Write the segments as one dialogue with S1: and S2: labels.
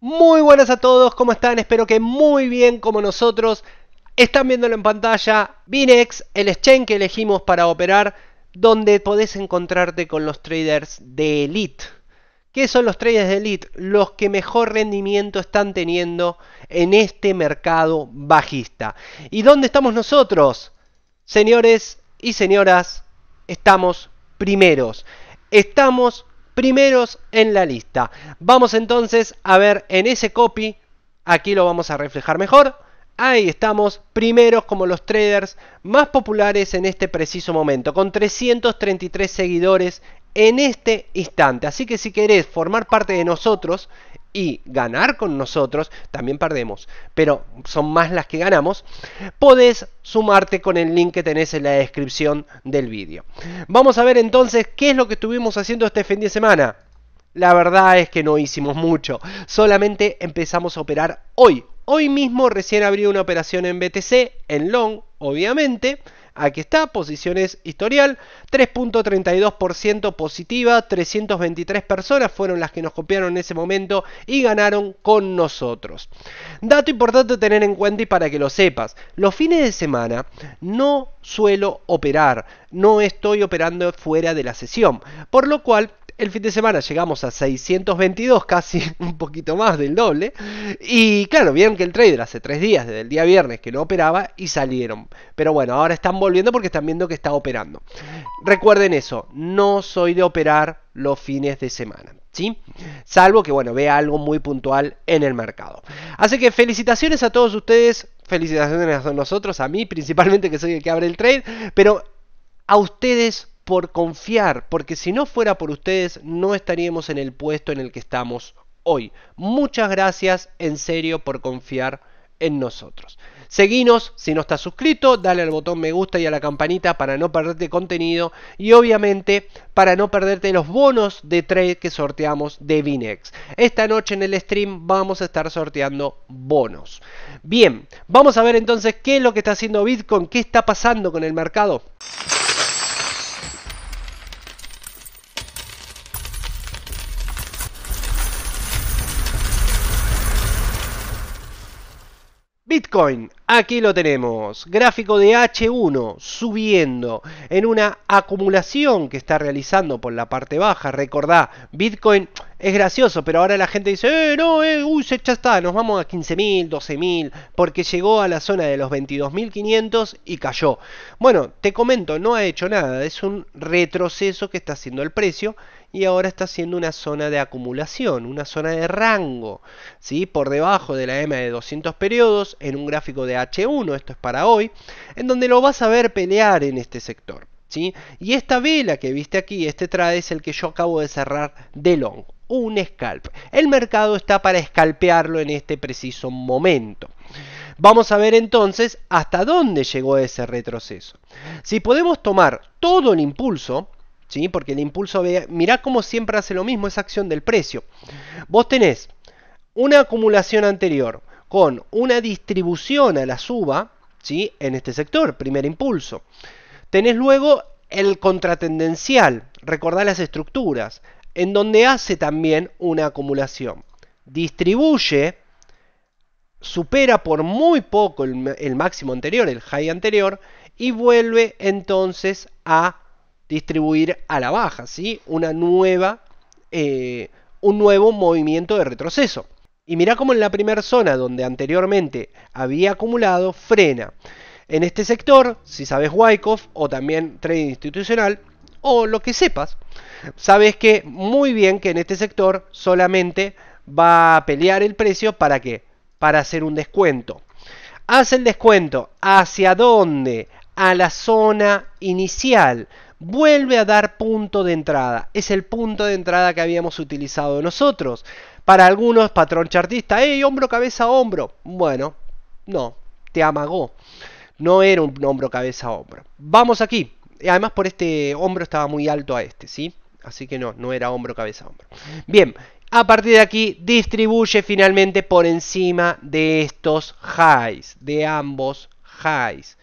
S1: Muy buenas a todos, ¿cómo están? Espero que muy bien como nosotros. Están viéndolo en pantalla, Binex, el exchange que elegimos para operar, donde podés encontrarte con los traders de Elite. ¿Qué son los traders de Elite? Los que mejor rendimiento están teniendo en este mercado bajista. ¿Y dónde estamos nosotros? Señores y señoras, estamos primeros. Estamos primeros en la lista. Vamos entonces a ver en ese copy, aquí lo vamos a reflejar mejor. Ahí estamos, primeros como los traders más populares en este preciso momento, con 333 seguidores en este instante. Así que si querés formar parte de nosotros y ganar con nosotros, también perdemos, pero son más las que ganamos, podés sumarte con el link que tenés en la descripción del vídeo. Vamos a ver entonces qué es lo que estuvimos haciendo este fin de semana. La verdad es que no hicimos mucho, solamente empezamos a operar hoy. Hoy mismo recién abrí una operación en BTC, en long, obviamente. Aquí está, posiciones historial, 3.32% positiva, 323 personas fueron las que nos copiaron en ese momento y ganaron con nosotros. Dato importante tener en cuenta y para que lo sepas, los fines de semana no suelo operar, no estoy operando fuera de la sesión, por lo cual el fin de semana llegamos a 622, casi un poquito más del doble. Y claro, vieron que el trader hace tres días, desde el día viernes, que no operaba y salieron. Pero bueno, ahora están volviendo porque están viendo que está operando. Recuerden eso, no soy de operar los fines de semana. ¿Sí? Salvo que, bueno, vea algo muy puntual en el mercado. Así que felicitaciones a todos ustedes, felicitaciones a nosotros, a mí principalmente que soy el que abre el trade, pero a ustedes por confiar, porque si no fuera por ustedes no estaríamos en el puesto en el que estamos hoy. Muchas gracias en serio por confiar en nosotros. Seguinos si no estás suscrito, dale al botón me gusta y a la campanita para no perderte contenido y obviamente para no perderte los bonos de trade que sorteamos de Vinex. Esta noche en el stream vamos a estar sorteando bonos. Bien, vamos a ver entonces qué es lo que está haciendo Bitcoin, qué está pasando con el mercado. Bitcoin, aquí lo tenemos, gráfico de H1 subiendo en una acumulación que está realizando por la parte baja. Recordá, Bitcoin es gracioso, pero ahora la gente dice, eh, no, eh, uy, ya está, nos vamos a 15.000, 12.000, porque llegó a la zona de los 22.500 y cayó. Bueno, te comento, no ha hecho nada, es un retroceso que está haciendo el precio y ahora está haciendo una zona de acumulación, una zona de rango, ¿sí? por debajo de la M de 200 periodos en un gráfico de H1, esto es para hoy, en donde lo vas a ver pelear en este sector. Y esta vela que viste aquí, este trae es el que yo acabo de cerrar de long, un scalp. El mercado está para escalpearlo en este preciso momento. Vamos a ver entonces hasta dónde llegó ese retroceso. Si podemos tomar todo el impulso, ¿sí? porque el impulso, mirá cómo siempre hace lo mismo esa acción del precio. Vos tenés una acumulación anterior con una distribución a la suba, ¿sí? en este sector, primer impulso. Tenés luego el contratendencial, recordar las estructuras, en donde hace también una acumulación. Distribuye, supera por muy poco el, máximo anterior, el high anterior, y vuelve entonces a distribuir a la baja, ¿sí? Una nueva, eh, un nuevo movimiento de retroceso. Y mira cómo en la primera zona donde anteriormente había acumulado, frena. En este sector, si sabes Wyckoff o también trading institucional o lo que sepas, sabes que muy bien que en este sector solamente va a pelear el precio para qué? Para hacer un descuento. Hace el descuento. ¿Hacia dónde? A la zona inicial. Vuelve a dar punto de entrada. Es el punto de entrada que habíamos utilizado nosotros. Para algunos, patrón chartista, ¡eh! Hombro, cabeza, hombro. Bueno, no, te amagó. No era un hombro cabeza hombro. Vamos aquí. Además por este hombro estaba muy alto a este, ¿sí? Así que no, no era hombro cabeza hombro. Bien, a partir de aquí distribuye finalmente por encima de estos highs, de ambos highs.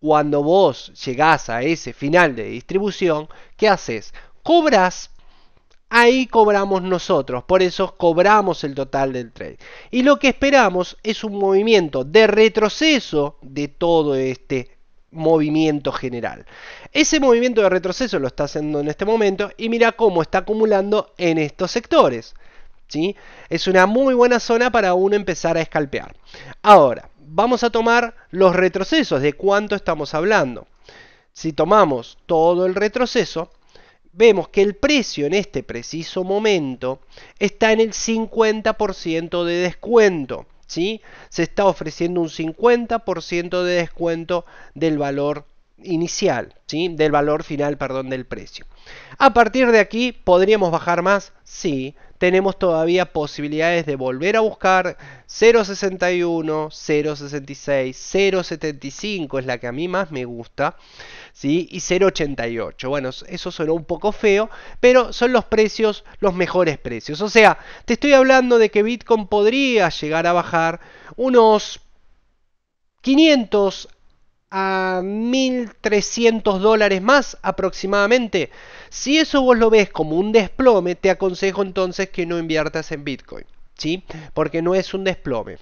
S1: Cuando vos llegás a ese final de distribución, ¿qué haces? Cobras ahí cobramos nosotros, por eso cobramos el total del trade. Y lo que esperamos es un movimiento de retroceso de todo este movimiento general. Ese movimiento de retroceso lo está haciendo en este momento y mira cómo está acumulando en estos sectores. ¿sí? Es una muy buena zona para uno empezar a escalpear. Ahora, vamos a tomar los retrocesos, de cuánto estamos hablando. Si tomamos todo el retroceso, vemos que el precio en este preciso momento está en el 50% de descuento. ¿sí? Se está ofreciendo un 50% de descuento del valor inicial, ¿sí? del valor final, perdón, del precio. A partir de aquí, ¿podríamos bajar más? Sí, tenemos todavía posibilidades de volver a buscar 0.61, 0.66, 0.75 es la que a mí más me gusta, ¿sí? y 0.88. Bueno, eso suena un poco feo, pero son los precios, los mejores precios. O sea, te estoy hablando de que Bitcoin podría llegar a bajar unos 500 a 1.300 dólares más aproximadamente. Si eso vos lo ves como un desplome, te aconsejo entonces que no inviertas en Bitcoin, ¿sí? Porque no es un desplome.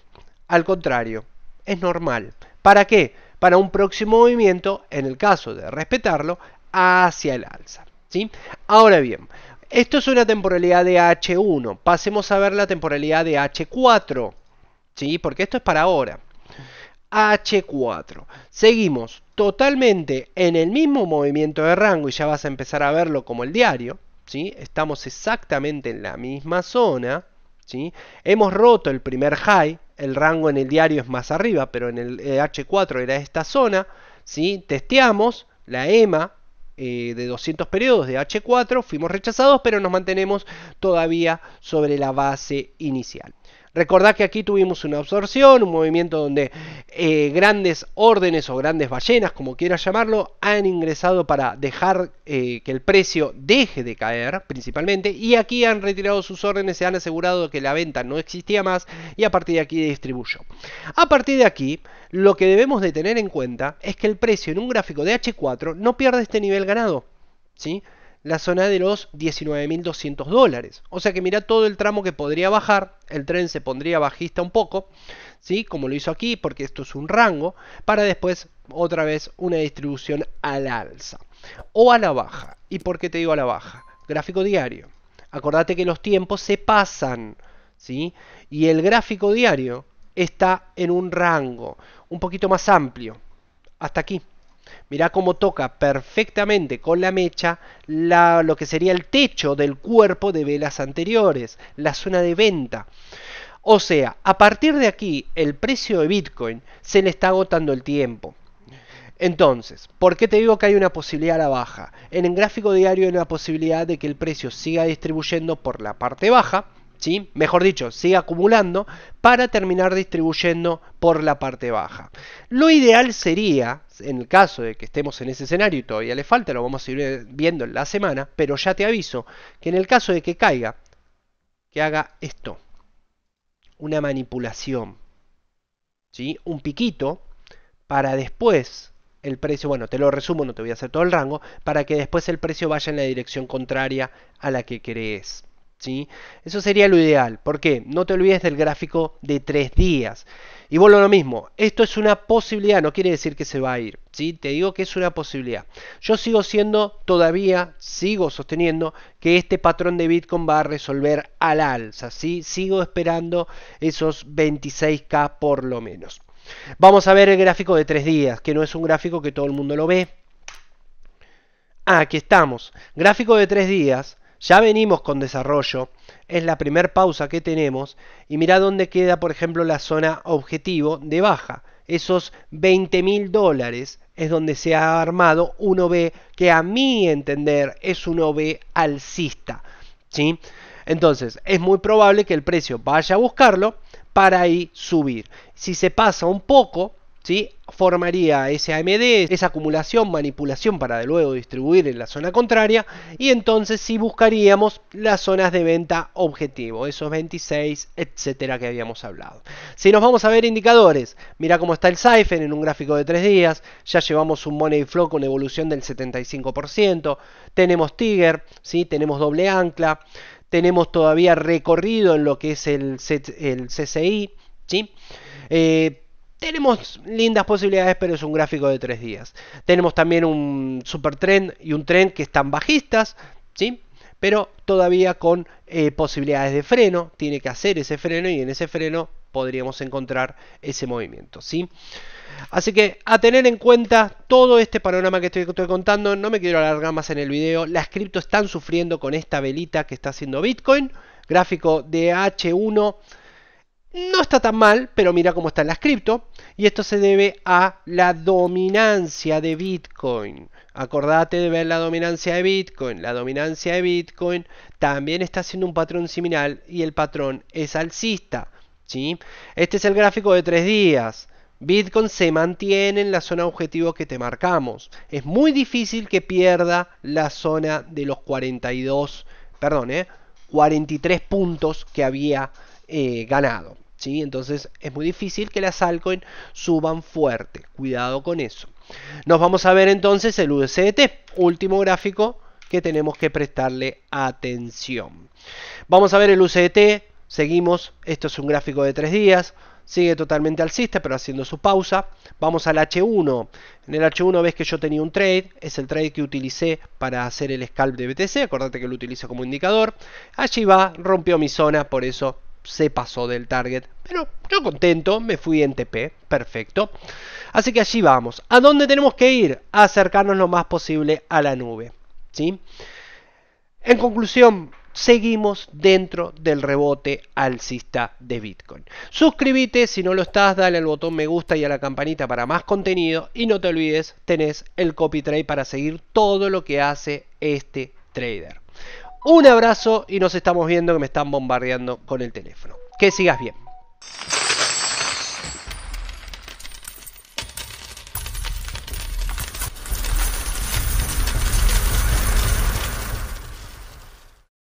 S1: Al contrario, es normal. ¿Para qué? Para un próximo movimiento, en el caso de respetarlo, hacia el alza. ¿sí? Ahora bien, esto es una temporalidad de H1. Pasemos a ver la temporalidad de H4. ¿sí? Porque esto es para ahora. H4. Seguimos totalmente en el mismo movimiento de rango y ya vas a empezar a verlo como el diario. ¿sí? Estamos exactamente en la misma zona. ¿sí? Hemos roto el primer high. El rango en el diario es más arriba, pero en el H4 eh, era esta zona. ¿sí? Testeamos la EMA eh, de 200 periodos de H4. Fuimos rechazados, pero nos mantenemos todavía sobre la base inicial. Recordad que aquí tuvimos una absorción, un movimiento donde eh, grandes órdenes o grandes ballenas, como quieras llamarlo, han ingresado para dejar eh, que el precio deje de caer principalmente y aquí han retirado sus órdenes, se han asegurado que la venta no existía más y a partir de aquí distribuyó. A partir de aquí, lo que debemos de tener en cuenta es que el precio en un gráfico de H4 no pierde este nivel ganado. ¿Sí? la zona de los 19.200 dólares. O sea que mira todo el tramo que podría bajar, el tren se pondría bajista un poco, ¿sí? como lo hizo aquí, porque esto es un rango, para después otra vez una distribución al alza o a la baja. ¿Y por qué te digo a la baja? Gráfico diario. Acordate que los tiempos se pasan, ¿sí? Y el gráfico diario está en un rango un poquito más amplio. Hasta aquí. Mirá cómo toca perfectamente con la mecha lo que sería el techo del cuerpo de velas anteriores, la zona de venta. O sea, a partir de aquí, el precio de Bitcoin se le está agotando el tiempo. Entonces, ¿por qué te digo que hay una posibilidad a la baja? En el gráfico diario hay una posibilidad de que el precio siga distribuyendo por la parte baja Mejor dicho, sigue acumulando para terminar distribuyendo por la parte baja. Lo ideal sería, en el caso de que estemos en ese escenario y todavía le falta, lo vamos a ir viendo en la semana, pero ya te aviso que en el caso de que caiga, que haga esto, una manipulación, ¿sí? Un piquito para después el precio, bueno, te lo resumo, no te voy a hacer todo el rango, para que después el precio vaya en la dirección contraria a la que crees. Eso sería lo ideal. ¿Por qué? No te olvides del gráfico de tres días. Y vuelvo a lo mismo, esto es una posibilidad, no quiere decir que se va a ir, ¿sí? Te digo que es una posibilidad. Yo sigo siendo, todavía sigo sosteniendo que este patrón de Bitcoin va a resolver al alza, Sigo esperando esos 26K por lo menos. Vamos a ver el gráfico de tres días, que no es un gráfico que todo el mundo lo ve. Ah, aquí estamos. Gráfico de tres días. Ya venimos con desarrollo, es la primer pausa que tenemos y mira dónde queda, por ejemplo, la zona objetivo de baja. Esos 20 mil dólares es donde se ha armado un OB que a mi entender es un OB alcista. ¿sí? Entonces es muy probable que el precio vaya a buscarlo para ahí subir. Si se pasa un poco, formaría ese AMD, esa acumulación, manipulación para de luego distribuir en la zona contraria y entonces sí buscaríamos las zonas de venta objetivo, esos 26, etcétera que habíamos hablado. Si nos vamos a ver indicadores, mira cómo está el Cypher en un gráfico de 3 días, ya llevamos un Money Flow con evolución del 75%, tenemos Tiger, ¿sí? tenemos doble ancla, tenemos todavía recorrido en lo que es el, el CCI, ¿sí? Eh, tenemos lindas posibilidades, pero es un gráfico de tres días. Tenemos también un super tren y un tren que están bajistas, ¿sí? pero todavía con eh, posibilidades de freno. Tiene que hacer ese freno y en ese freno podríamos encontrar ese movimiento. ¿sí? Así que a tener en cuenta todo este panorama que estoy, estoy, contando, no me quiero alargar más en el video. Las cripto están sufriendo con esta velita que está haciendo Bitcoin, gráfico de H1 no está tan mal, pero mira cómo en las cripto. Y esto se debe a la dominancia de Bitcoin. Acordate de ver la dominancia de Bitcoin. La dominancia de Bitcoin también está haciendo un patrón similar y el patrón es alcista. ¿sí? Este es el gráfico de tres días. Bitcoin se mantiene en la zona objetivo que te marcamos. Es muy difícil que pierda la zona de los 42, perdón, 43 eh, puntos que había eh, ganado. ¿sí? Entonces es muy difícil que las altcoins suban fuerte. Cuidado con eso. Nos vamos a ver entonces el UCT, último gráfico que tenemos que prestarle atención. Vamos a ver el UCT, seguimos, esto es un gráfico de tres días, sigue totalmente alcista pero haciendo su pausa. Vamos al H1, en el H1 ves que yo tenía un trade, es el trade que utilicé para hacer el scalp de BTC, acordate que lo utilizo como indicador. Allí va, rompió mi zona, por eso se pasó del target. Pero yo contento, me fui en TP, perfecto. Así que allí vamos. ¿A dónde tenemos que ir? A acercarnos lo más posible a la nube. ¿sí? En conclusión, seguimos dentro del rebote alcista de Bitcoin. Suscríbete si no lo estás, dale al botón me gusta y a la campanita para más contenido. Y no te olvides, tenés el copy trade para seguir todo lo que hace este trader. Un abrazo y nos estamos viendo que me están bombardeando con el teléfono. Que sigas bien.